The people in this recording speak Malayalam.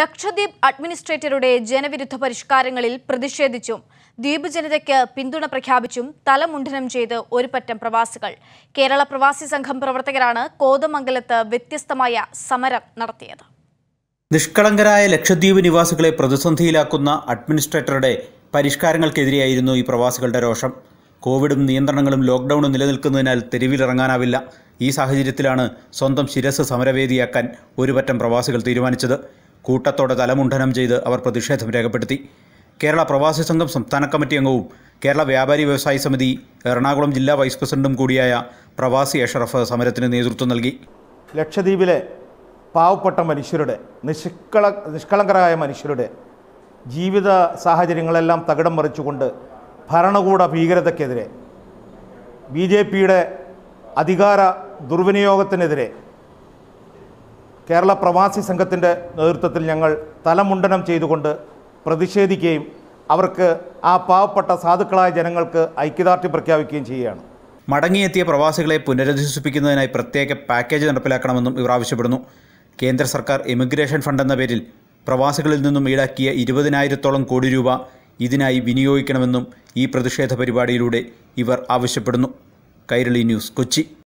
ലക്ഷദ്വീപ് അഡ്മിനിസ്ട്രേറ്ററുടെ ജനവിരുദ്ധ പരിഷ്കാരങ്ങളിൽ പ്രതിഷേധിച്ചും ദ്വീപ് ജനതയ്ക്ക് പിന്തുണ പ്രഖ്യാപിച്ചും തലമുണ്ഠനം ചെയ്ത് ഒരുപറ്റം പ്രവാസികൾ കേരള പ്രവാസി സംഘം പ്രവർത്തകരാണ് കോതമംഗലത്ത് വ്യത്യസ്തമായ സമരം നടത്തിയത് നിഷ്കളങ്കരായ ലക്ഷദ്വീപ് നിവാസികളെ പ്രതിസന്ധിയിലാക്കുന്ന അഡ്മിനിസ്ട്രേറ്ററുടെ പരിഷ്കാരങ്ങൾക്കെതിരെയായിരുന്നു ഈ പ്രവാസികളുടെ രോഷം കോവിഡും നിയന്ത്രണങ്ങളും ലോക്ക്ഡൌണും നിലനിൽക്കുന്നതിനാൽ തെരുവിലിറങ്ങാനാവില്ല ഈ സാഹചര്യത്തിലാണ് സ്വന്തം ശിരസ് സമരവേദിയാക്കാൻ ഒരുപറ്റം പ്രവാസികൾ തീരുമാനിച്ചത് കൂട്ടത്തോടെ തലമുണ്ഠനം ചെയ്ത് അവർ പ്രതിഷേധം രേഖപ്പെടുത്തി കേരള പ്രവാസി സംഘം സംസ്ഥാന കമ്മിറ്റി അംഗവും കേരള വ്യാപാരി വ്യവസായി സമിതി എറണാകുളം ജില്ലാ വൈസ് പ്രസിഡന്റും കൂടിയായ പ്രവാസി അഷറഫ് സമരത്തിന് നേതൃത്വം നൽകി ലക്ഷദ്വീപിലെ പാവപ്പെട്ട മനുഷ്യരുടെ നിഷ്കള നിഷ്കളങ്കരായ മനുഷ്യരുടെ ജീവിത സാഹചര്യങ്ങളെല്ലാം തകിടം മറിച്ചുകൊണ്ട് ഭരണകൂട ഭീകരതയ്ക്കെതിരെ ബി ജെ പിയുടെ അധികാര ദുർവിനിയോഗത്തിനെതിരെ കേരള പ്രവാസി സംഘത്തിൻ്റെ നേതൃത്വത്തിൽ ഞങ്ങൾ തലമുണ്ടനം ചെയ്തുകൊണ്ട് പ്രതിഷേധിക്കുകയും അവർക്ക് ആ പാവപ്പെട്ട സാധുക്കളായ ജനങ്ങൾക്ക് ഐക്യദാർഢ്യം പ്രഖ്യാപിക്കുകയും ചെയ്യുകയാണ് മടങ്ങിയെത്തിയ പ്രവാസികളെ പുനരധിവസിപ്പിക്കുന്നതിനായി പ്രത്യേക പാക്കേജ് നടപ്പിലാക്കണമെന്നും ഇവർ ആവശ്യപ്പെടുന്നു കേന്ദ്ര സർക്കാർ എമിഗ്രേഷൻ ഫണ്ട് എന്ന പേരിൽ പ്രവാസികളിൽ നിന്നും ഈടാക്കിയ ഇരുപതിനായിരത്തോളം കോടി രൂപ ഇതിനായി വിനിയോഗിക്കണമെന്നും ഈ പ്രതിഷേധ പരിപാടിയിലൂടെ ഇവർ ആവശ്യപ്പെടുന്നു കൈരളി ന്യൂസ് കൊച്ചി